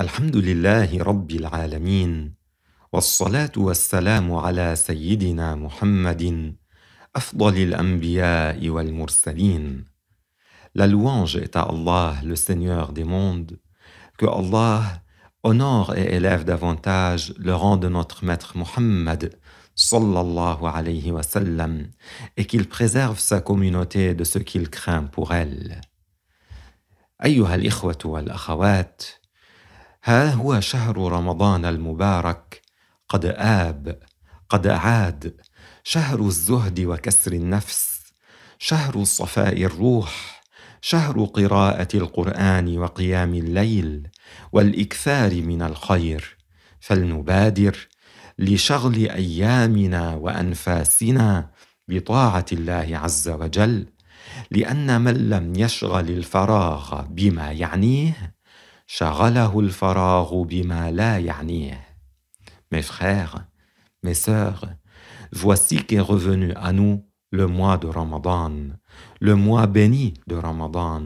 الحمد لله رب العالمين والصلاه والسلام على سيدنا محمد افضل الأنبياء والمرسلين La louange est à Allah, le Seigneur des mondes, que Allah honore et élève davantage le rang de notre maître Mohammed sallallahu alayhi wa sallam, et qu'il préserve sa communauté de ce qu'il craint pour elle. أيها الإخوة والأخوات ها هو شهر رمضان المبارك قد آب قد عاد شهر الزهد وكسر النفس شهر صفاء الروح شهر قراءة القرآن وقيام الليل والإكثار من الخير فلنبادر لشغل أيامنا وأنفاسنا بطاعة الله عز وجل لأن من لم يشغل الفراغ بما يعنيه Mes frères, mes sœurs, voici qu'est revenu à nous le mois de Ramadan, le mois béni de Ramadan,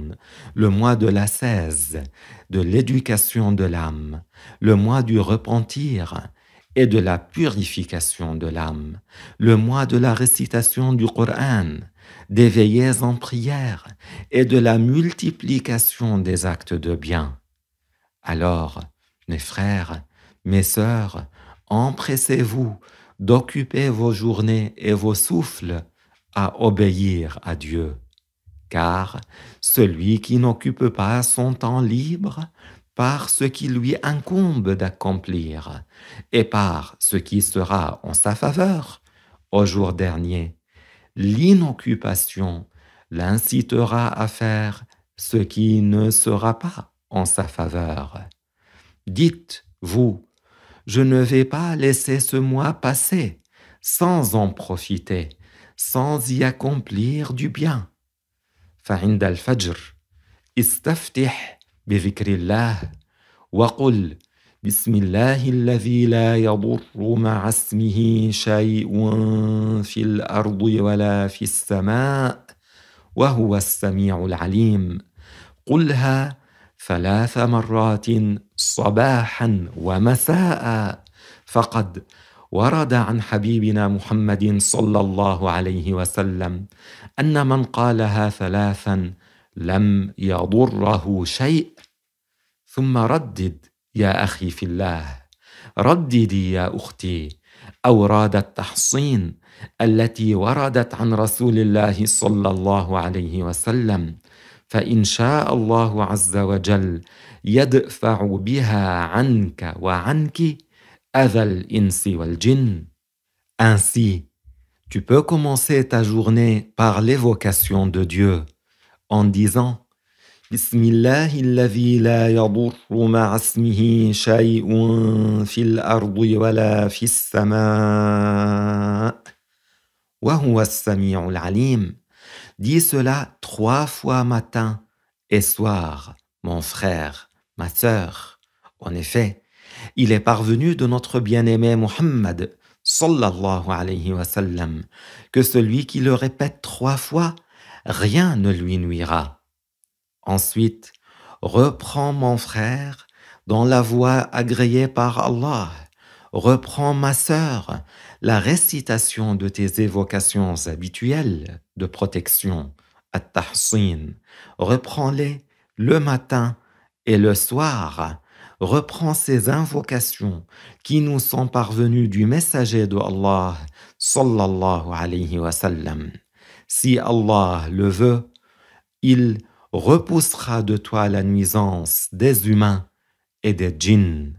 le mois de l'assaise, de l'éducation de l'âme, le mois du repentir et de la purification de l'âme, le mois de la récitation du Coran, des veillées en prière et de la multiplication des actes de bien alors, mes frères, mes sœurs, empressez-vous d'occuper vos journées et vos souffles à obéir à Dieu, car celui qui n'occupe pas son temps libre par ce qui lui incombe d'accomplir et par ce qui sera en sa faveur au jour dernier, l'inoccupation l'incitera à faire ce qui ne sera pas en sa faveur dites-vous je ne vais pas laisser ce mois passer sans en profiter sans y accomplir du bien fa al fajr istafdih bizikrillah wa qul bismillah alladhi la yaburru ma fil ardi wala fis sama wa huwa as-sami'ul alim qulha ثلاث مرات صباحا ومساء فقد ورد عن حبيبنا محمد صلى الله عليه وسلم ان من قالها ثلاثا لم يضره شيء ثم ردد يا اخي في الله رددي يا اختي اوراد التحصين التي وردت عن رسول الله صلى الله عليه وسلم Incha Allah wa Azza wa Jal, yad biha anka wa anki, aval in siwal jin. Ainsi, tu peux commencer ta journée par l'évocation de Dieu, en disant, Bismillah il lavila yabur rumasmihi shay un fil arduywala fis sama. Wahuas samir ul alim, dis cela trois fois matin et soir, mon frère, ma sœur. En effet, il est parvenu de notre bien-aimé Mohammed, sallallahu alayhi wa que celui qui le répète trois fois, rien ne lui nuira. Ensuite, reprends mon frère dans la voie agréée par Allah, reprends ma sœur la récitation de tes évocations habituelles de protection At-Tahsin. Reprends-les le matin et le soir. Reprends ces invocations qui nous sont parvenues du messager de Allah, sallallahu alayhi wa sallam. Si Allah le veut, il repoussera de toi la nuisance des humains et des djinns.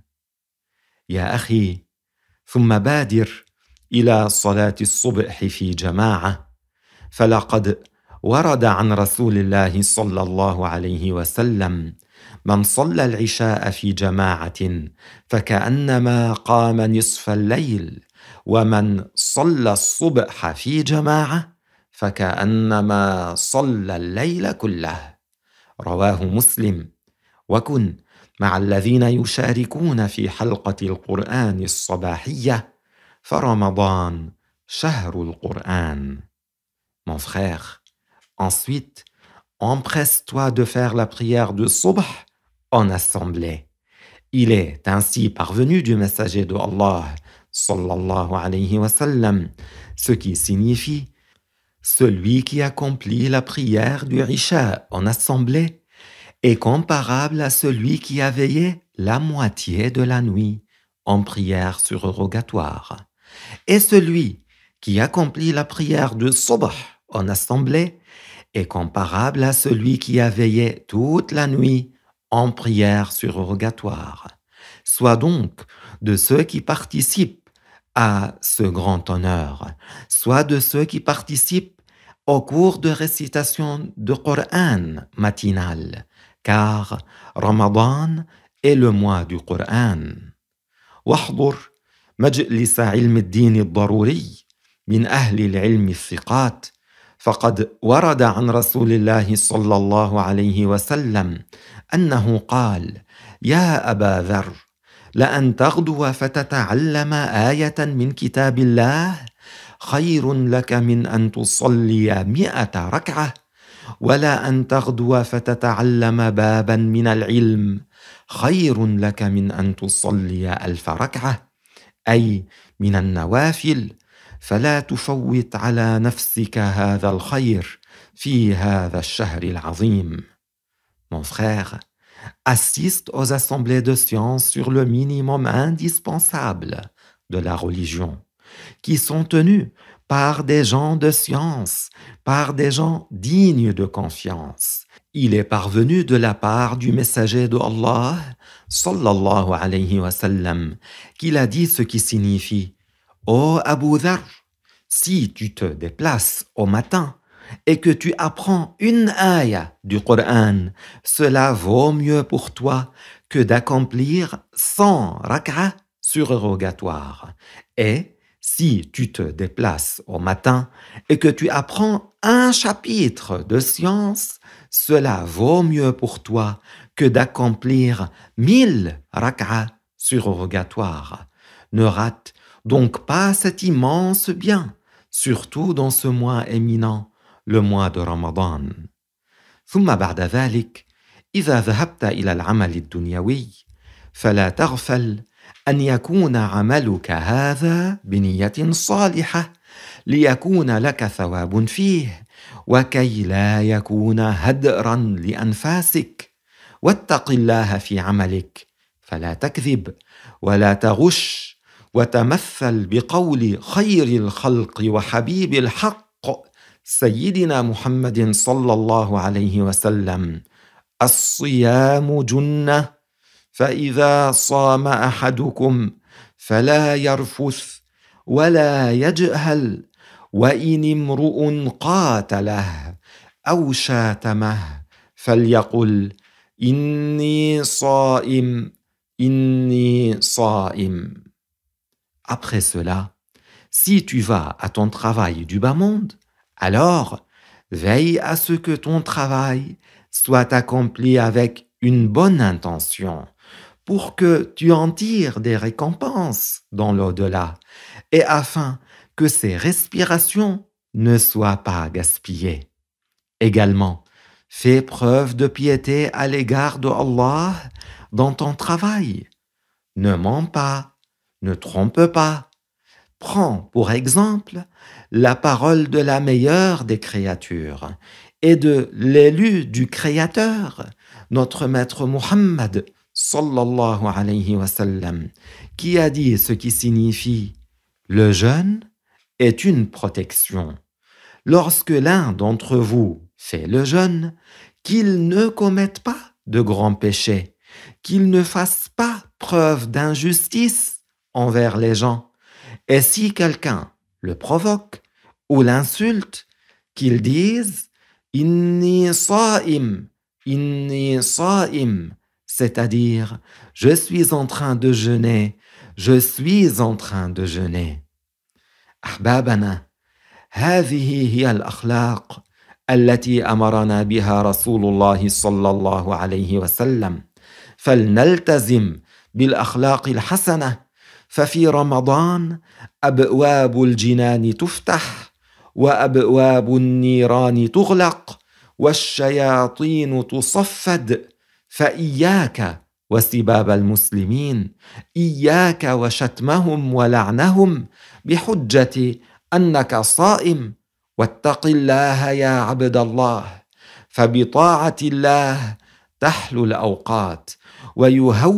يا أخي ثم بادر إلى صلاة الصبح ورد عن رسول الله صلى الله عليه وسلم من صلى العشاء في جماعه فكانما قام نصف الليل ومن صلى الصبح في جماعه فكانما صلى الليل كله رواه مسلم وكن مع الذين يشاركون في حلقه القران الصباحيه فرمضان شهر القران Mon frère, Ensuite, empresse-toi de faire la prière de Subh en assemblée. Il est ainsi parvenu du messager de Allah, sallallahu alayhi wa ce qui signifie celui qui accomplit la prière du Isha en assemblée est comparable à celui qui a veillé la moitié de la nuit en prière surrogatoire. Et celui qui accomplit la prière de Subh en assemblée est comparable à celui qui a veillé toute la nuit en prière surrogatoire. Soit donc de ceux qui participent à ce grand honneur, soit de ceux qui participent au cours de récitation du Coran matinal, car Ramadan est le mois du Coran. واحضر مجلس علم الدين الضروري من أهل العلم الثقات فقد ورد عن رسول الله صلى الله عليه وسلم انه قال يا ابا ذر لان تغدو فتتعلم ايه من كتاب الله خير لك من ان تصلي مائه ركعه ولا ان تغدو فتتعلم بابا من العلم خير لك من ان تصلي الف ركعه اي من النوافل Mon frère, assiste aux assemblées de science sur le minimum indispensable de la religion, qui sont tenues par des gens de science, par des gens dignes de confiance. Il est parvenu de la part du messager de Allah, sallallahu alayhi wa sallam, qu'il a dit ce qui signifie Ô Abu si tu te déplaces au matin et que tu apprends une ayah du Coran, cela vaut mieux pour toi que d'accomplir 100 rak'a surrogatoires. Et si tu te déplaces au matin et que tu apprends un chapitre de science, cela vaut mieux pour toi que d'accomplir 1000 rak'a surrogatoires. Ne rate donc pas cet immense bien, surtout dans ce mois éminent, le mois de Ramadan. ثم بعد ذلك إذا ذهبت إلى العمل الدنيوي فلا تغفل أن يكون عملك هذا بنية صالحة ليكون لك ثواب فيه وكي لا يكون هدرا لأنفاسك واتق الله في عملك فلا تكذب ولا تغش وتمثل بقول خير الخلق وحبيب الحق سيدنا محمد صلى الله عليه وسلم الصيام جنه فاذا صام احدكم فلا يرفث ولا يجهل وان امرؤ قاتله او شاتمه فليقل اني صائم اني صائم Après cela, si tu vas à ton travail du bas monde, alors veille à ce que ton travail soit accompli avec une bonne intention, pour que tu en tires des récompenses dans l'au-delà, et afin que ces respirations ne soient pas gaspillées. Également, fais preuve de piété à l'égard de Allah dans ton travail. Ne mens pas ne trompe pas. Prends, pour exemple, la parole de la meilleure des créatures et de l'élu du Créateur, notre Maître Muhammad, sallallahu alayhi qui a dit ce qui signifie le jeûne est une protection. Lorsque l'un d'entre vous fait le jeûne, qu'il ne commette pas de grands péchés, qu'il ne fasse pas preuve d'injustice envers les gens. Et si quelqu'un le provoque ou l'insulte, qu'il dise Inni sa'im, inni sa'im, c'est-à-dire je suis en train de jeûner, je suis en train de jeûner. أحبابنا هذه هي الأخلاق التي أمرنا بها رسول الله صلى الله عليه وسلم فلنلتزم بالأخلاق الحسنة ففي رمضان ابواب الجنان تفتح وابواب النيران تغلق والشياطين تصفد فاياك وسباب المسلمين اياك وشتمهم ولعنهم بحجه انك صائم واتق الله يا عبد الله فبطاعه الله تحلو الاوقات Voilà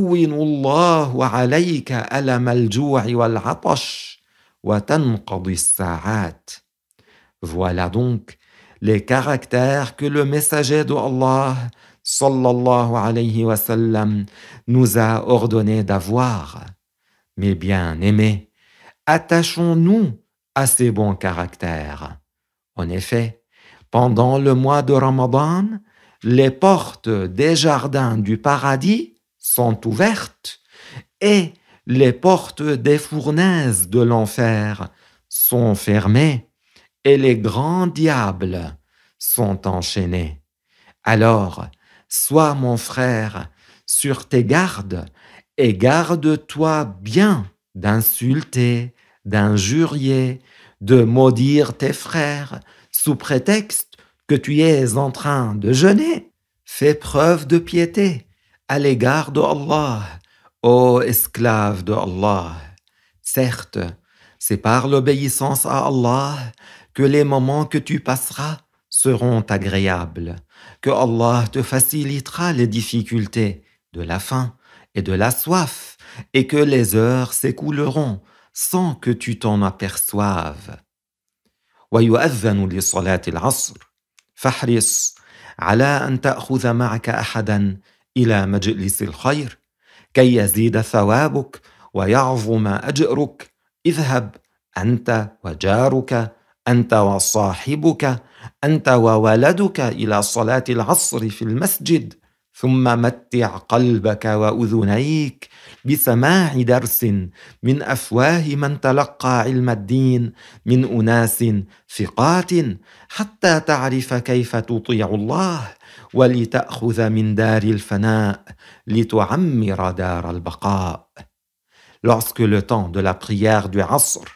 donc les caractères que le messager de Allah sallallahu alayhi wa sallam nous a ordonné d'avoir. Mes bien-aimés, attachons-nous à ces bons caractères. En effet, pendant le mois de Ramadan, les portes des jardins du paradis sont ouvertes et les portes des fournaises de l'enfer sont fermées et les grands diables sont enchaînés. Alors, sois mon frère sur tes gardes et garde-toi bien d'insulter, d'injurier, de maudire tes frères sous prétexte que tu es en train de jeûner. Fais preuve de piété à l'égard de Allah, ô esclave de Allah. Certes, c'est par l'obéissance à Allah que les moments que tu passeras seront agréables, que Allah te facilitera les difficultés de la faim et de la soif, et que les heures s'écouleront sans que tu t'en aperçoives. an الى مجلس الخير كي يزيد ثوابك ويعظم اجرك اذهب انت وجارك انت وصاحبك انت وولدك الى صلاه العصر في المسجد ثم متع قلبك واذنيك بسماع درس من افواه من تلقى علم الدين من اناس ثقات حتى تعرف كيف تطيع الله ولتاخذ من دار الفناء لتعمر دار البقاء Lorsque le temps de la prière du Asr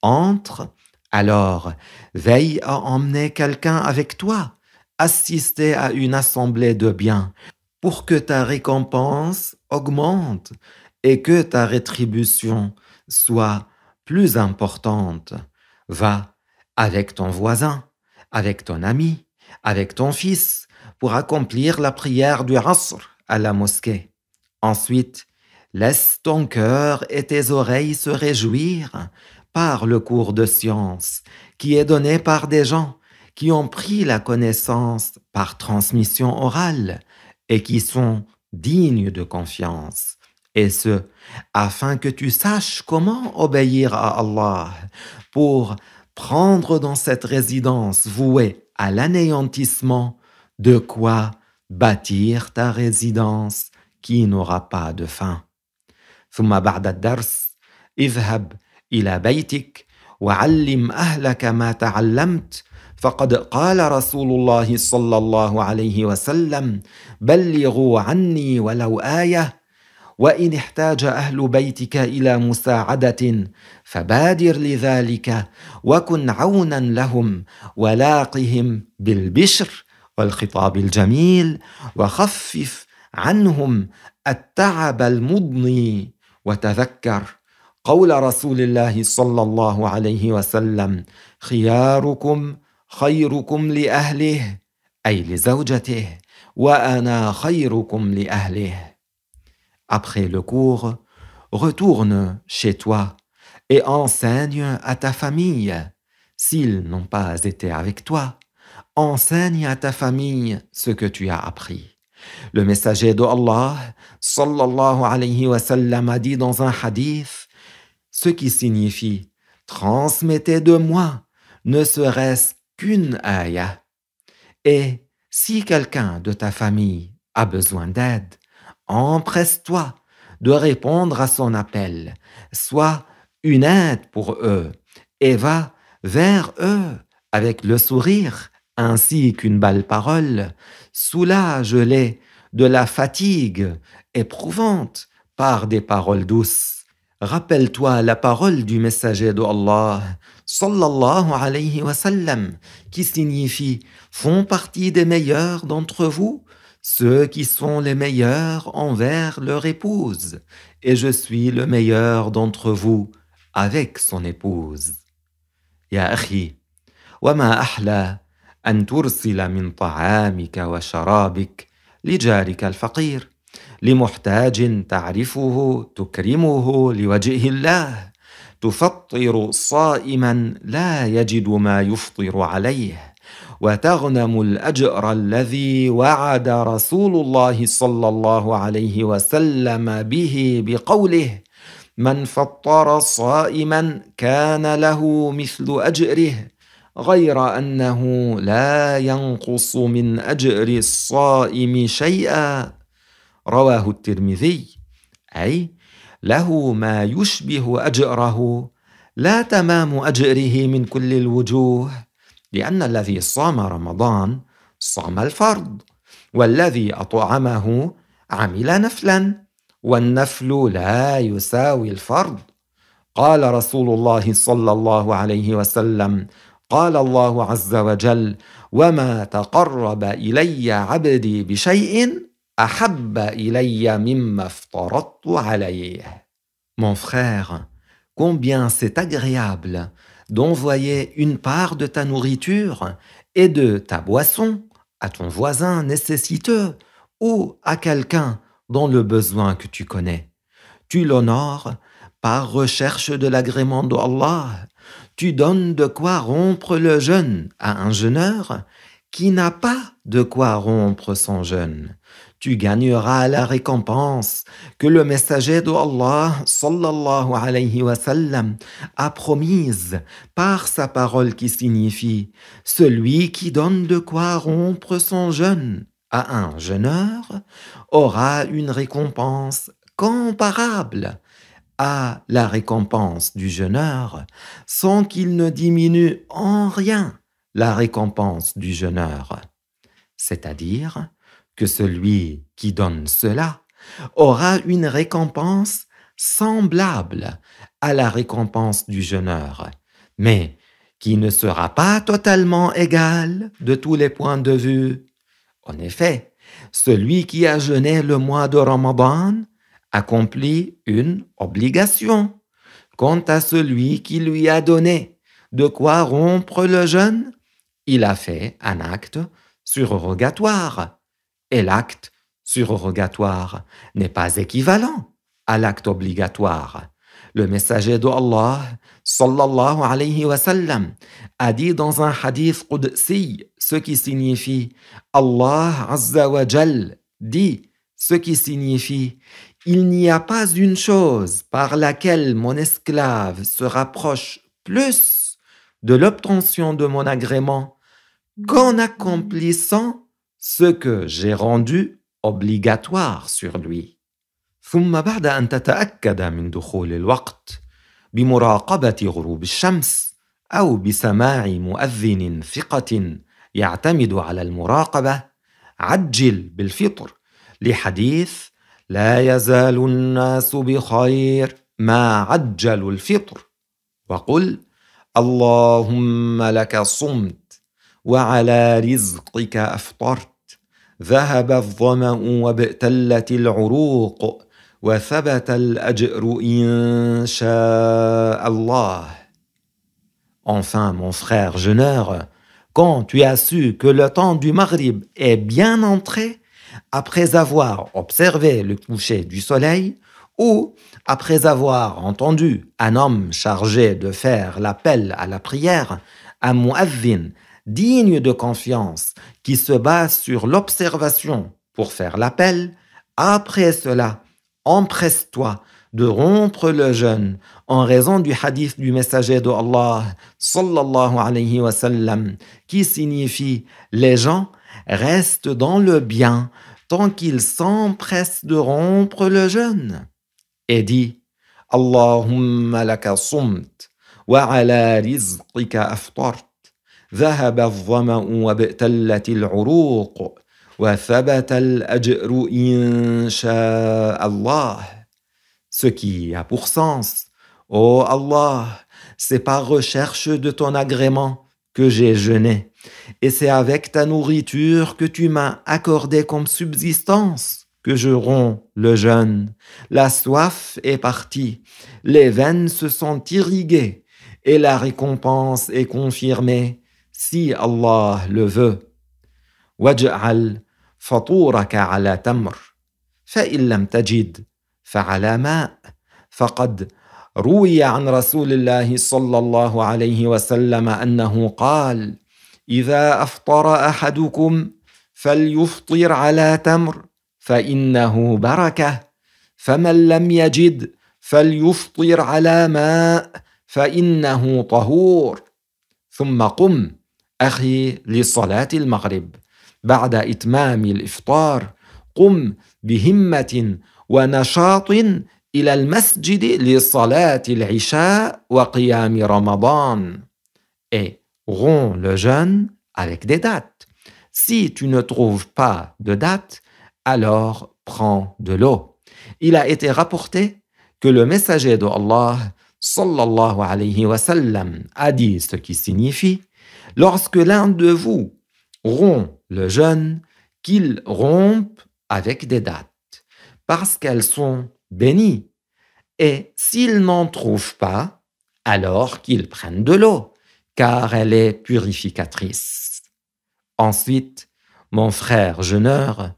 entre, alors veille à emmener quelqu'un avec toi, assister à une assemblée de biens pour que ta récompense augmente et que ta rétribution soit plus importante. Va avec ton voisin, avec ton ami, avec ton fils, pour accomplir la prière du rasr à la mosquée. Ensuite, laisse ton cœur et tes oreilles se réjouir par le cours de science qui est donné par des gens qui ont pris la connaissance par transmission orale et qui sont dignes de confiance. Et ce, afin que tu saches comment obéir à Allah pour prendre dans cette résidence vouée à l'anéantissement de quoi bâtir ta résidence qui n'aura pas de fin. اذهب إلى بيتك ما فقد قال رسول الله صلى الله عليه وسلم بلغوا عني ولو ايه وان احتاج اهل بيتك الى مساعده فبادر لذلك وكن عونا لهم ولاقهم بالبشر والخطاب الجميل وخفف عنهم التعب المضني وتذكر قول رسول الله صلى الله عليه وسلم خياركم Après le cours, retourne chez toi et enseigne à ta famille. S'ils n'ont pas été avec toi, enseigne à ta famille ce que tu as appris. Le messager de Allah, sallallahu alayhi wa sallam, a dit dans un hadith, ce qui signifie transmettez de moi, ne serait-ce qu'une Et si quelqu'un de ta famille a besoin d'aide, empresse-toi de répondre à son appel. Sois une aide pour eux et va vers eux avec le sourire ainsi qu'une belle parole. Soulage-les de la fatigue éprouvante par des paroles douces. Rappelle-toi la parole du messager d'Allah Allah, sallallahu alayhi wa sallam, qui signifie font partie des meilleurs d'entre vous, ceux qui sont les meilleurs envers leur épouse, et je suis le meilleur d'entre vous avec son épouse. Ya wa ma ahla tursila min wa sharabik li al لمحتاج تعرفه تكرمه لوجه الله تفطر صائما لا يجد ما يفطر عليه وتغنم الاجر الذي وعد رسول الله صلى الله عليه وسلم به بقوله من فطر صائما كان له مثل اجره غير انه لا ينقص من اجر الصائم شيئا رواه الترمذي اي له ما يشبه اجره لا تمام اجره من كل الوجوه لان الذي صام رمضان صام الفرض والذي اطعمه عمل نفلا والنفل لا يساوي الفرض قال رسول الله صلى الله عليه وسلم قال الله عز وجل وما تقرب الي عبدي بشيء Ahabba Mon frère, combien c'est agréable d'envoyer une part de ta nourriture et de ta boisson à ton voisin nécessiteux ou à quelqu'un dont le besoin que tu connais. Tu l'honores par recherche de l'agrément d'Allah. Tu donnes de quoi rompre le jeûne à un jeûneur qui n'a pas de quoi rompre son jeûne tu gagneras la récompense que le messager de Allah sallallahu alayhi wa a promise par sa parole qui signifie celui qui donne de quoi rompre son jeûne à un jeûneur aura une récompense comparable à la récompense du jeûneur sans qu'il ne diminue en rien la récompense du jeûneur. C'est-à-dire, que celui qui donne cela aura une récompense semblable à la récompense du jeûneur, mais qui ne sera pas totalement égale de tous les points de vue. En effet, celui qui a jeûné le mois de Ramadan accomplit une obligation. Quant à celui qui lui a donné de quoi rompre le jeûne, il a fait un acte surrogatoire et l'acte surrogatoire n'est pas équivalent à l'acte obligatoire. Le messager de Allah, sallallahu alayhi wa sallam, a dit dans un hadith Qudsi ce qui signifie Allah Azza wa Jal dit ce qui signifie Il n'y a pas une chose par laquelle mon esclave se rapproche plus de l'obtention de mon agrément qu'en mm. accomplissant ce que j'ai rendu obligatoire sur lui. ثم بعد أن تتأكد من دخول الوقت بمراقبة غروب الشمس أو بسماع مؤذن ثقة يعتمد على المراقبة عجل بالفطر لحديث لا يزال الناس بخير ما عجلوا الفطر وقل اللهم لك صمت وعلى رزقك افطرت Enfin, mon frère jeuneur quand tu as su que le temps du Maghrib est bien entré, après avoir observé le coucher du soleil, ou après avoir entendu un homme chargé de faire l'appel à la prière, un muazzin, digne de confiance qui se base sur l'observation pour faire l'appel, après cela, empresse-toi de rompre le jeûne en raison du hadith du messager de Allah sallallahu alayhi wa qui signifie les gens restent dans le bien tant qu'ils s'empressent de rompre le jeûne et dit Allahumma laka sumt wa ala rizqika aftart ذهب العروق وثبت Ce qui a pour sens, Ô Allah, c'est par recherche de ton agrément que j'ai jeûné, et c'est avec ta nourriture que tu m'as accordé comme subsistance que je romps le jeûne. La soif est partie, les veines se sont irriguées, et la récompense est confirmée. سي الله le veut. واجعل فطورك على تمر فإن لم تجد فعلى ماء فقد روي عن رسول الله صلى الله عليه وسلم أنه قال إذا أفطر أحدكم فليفطر على تمر فإنه بركة فمن لم يجد فليفطر على ماء فإنه طهور ثم قم Et romps le jeûne avec des dates. Si tu ne trouves pas de date, alors prends de l'eau. Il a été rapporté que le messager de Allah sallallahu alayhi wa sallam a dit ce qui signifie Lorsque l'un de vous rompt le jeûne, qu'il rompe avec des dates, parce qu'elles sont bénies. Et s'il n'en trouve pas, alors qu'il prenne de l'eau, car elle est purificatrice. Ensuite, mon frère jeûneur,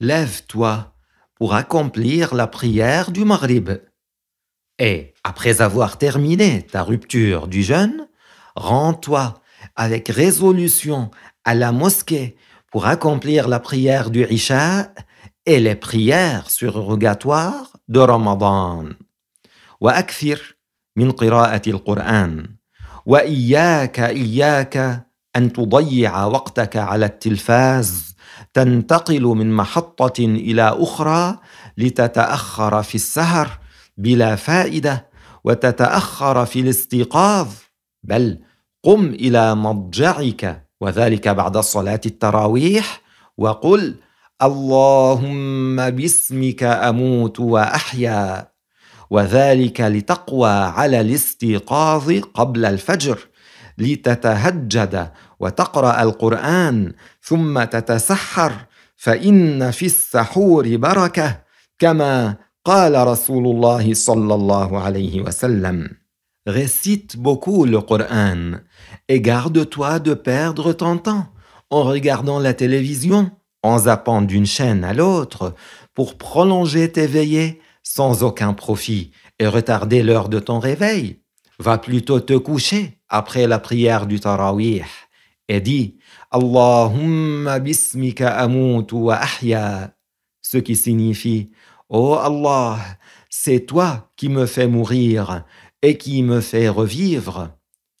lève-toi pour accomplir la prière du marib, Et après avoir terminé ta rupture du jeûne, rends-toi avec résolution à la mosquée pour accomplir la prière du Isha et les prières surrogatoires de Ramadan. وأكثر من قراءة القرآن وإياك إياك أن تضيع وقتك على التلفاز تنتقل من محطة إلى أخرى لتتأخر في السهر بلا فائدة وتتأخر في الاستيقاظ بل قم إلى مضجعك وذلك بعد صلاة التراويح وقل اللهم باسمك أموت وأحيا وذلك لتقوى على الاستيقاظ قبل الفجر لتتهجد وتقرأ القرآن ثم تتسحر فإن في السحور بركة كما قال رسول الله صلى الله عليه وسلم. Récite beaucoup le Coran et garde-toi de perdre ton temps en regardant la télévision, en zappant d'une chaîne à l'autre, pour prolonger tes veillées sans aucun profit et retarder l'heure de ton réveil. Va plutôt te coucher après la prière du Tarawih et dis Allahumma bismika amoutu wa ahya, ce qui signifie Oh Allah, c'est toi qui me fais mourir et qui me fais revivre.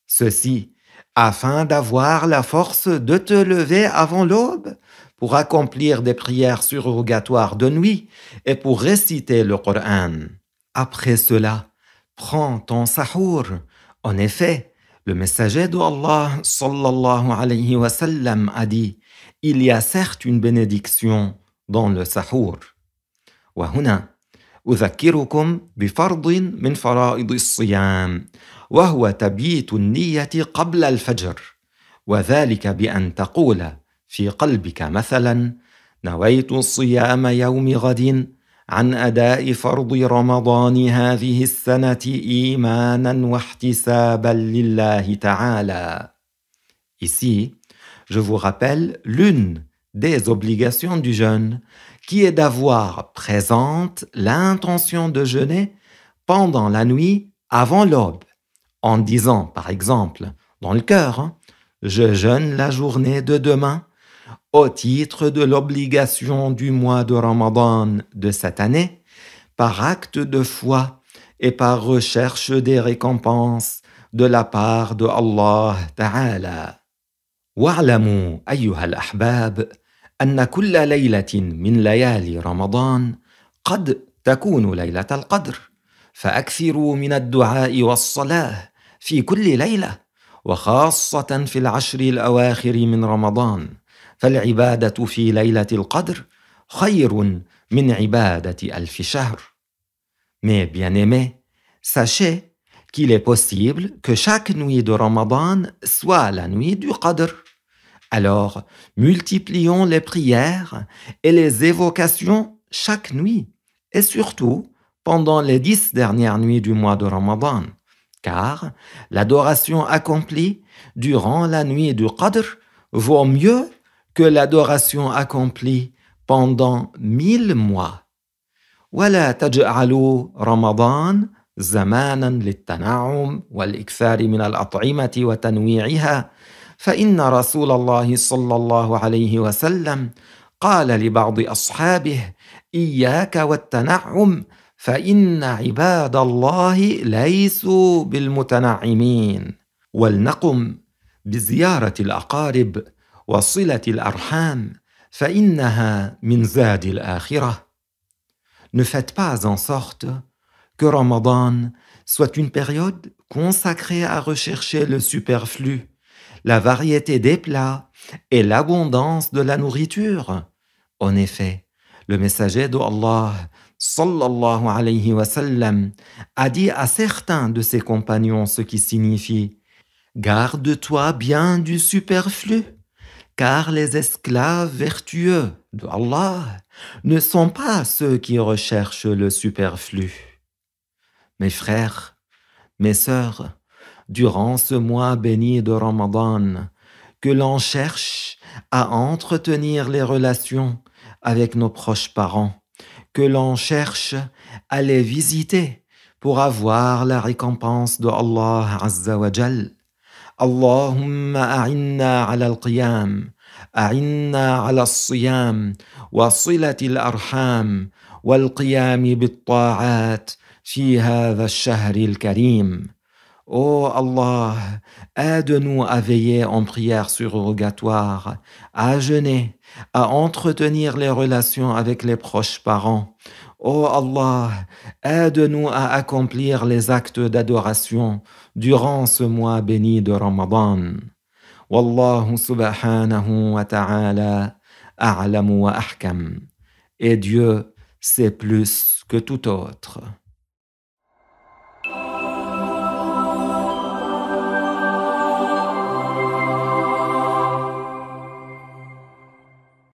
Ceci afin d'avoir la force de te lever avant l'aube pour accomplir des prières surrogatoires de nuit et pour réciter le Coran. Après cela, prends ton sahur. En effet, le messager de Allah sallallahu alayhi wa sallam a dit Il y a certes une bénédiction dans le sahur. وهنا أذكركم بفرض من فرائض الصيام wahwah tabi' ituni yatir kabil al-fajr, wa d'alikabiy an taqula bika masalan, Nawaitun suya ya mayyumiladun, an aday ifardu yaramadana hafi Sanati imanan wahtisab alillah itara allah. ici, je vous rappelle l'une des obligations du jeûne, qui est d'avoir présente l'intention de jeûner pendant la nuit avant l'aube en disant, par exemple, dans le cœur, hein, je jeûne la journée de demain au titre de l'obligation du mois de Ramadan de cette année, par acte de foi et par recherche des récompenses de la part de Allah Ta'ala. واعلموا أيها الأحباب أن كل ليلة من ليالي رمضان قد تكون ليلة القدر، فأكثروا من الدعاء والصلاة في كل ليله وخاصه في العشر الاواخر من رمضان فالعباده في ليله القدر خير من عباده الف شهر Mais bien aimés, sachez qu'il est possible que chaque nuit de Ramadan soit la nuit du Qadr. Alors, multiplions les prières et les évocations chaque nuit, et surtout pendant les dix dernières nuits du mois de Ramadan. car l'adoration accomplie durant la nuit du Qadr vaut mieux que l'adoration accomplie pendant mille mois. ولا تجعلوا رمضان زمانا للتنعم والإكثار من الأطعمة وتنويعها فإن رسول الله صلى الله عليه وسلم قال لبعض أصحابه إياك والتنعم فَإِنَّ عباد الله ليسوا بالمتنعمين ولنقم بزياره الْأَقَارِبِ وصله الْأَرْحَامِ فَإِنَّهَا من زاد الْآخِرَةِ ne faites pas en sorte que Ramadan soit une période consacrée à rechercher le superflu, la variété des plats et l'abondance de la nourriture. En effet, le messager d'Allah sallallahu alayhi wa sallam, a dit à certains de ses compagnons ce qui signifie Garde-toi bien du superflu, car les esclaves vertueux d'Allah ne sont pas ceux qui recherchent le superflu. Mes frères, mes sœurs, durant ce mois béni de Ramadan, que l'on cherche à entretenir les relations avec nos proches parents que l'on cherche à les visiter pour avoir la récompense de Allah Azza wa Jal. Allahumma a'inna ala al-qiyam, a'inna ala al-siyam, wa silati al-arham, wal qiyami bit-ta'at fi hadha al-shahr al-karim. oh Allah, aide-nous à veiller en prière surrogatoire, à jeûner, à entretenir les relations avec les proches parents. Ô oh Allah, aide-nous à accomplir les actes d'adoration durant ce mois béni de Ramadan. Wallahu subhanahu wa ta'ala a'lamu wa ahkam. Et Dieu sait plus que tout autre.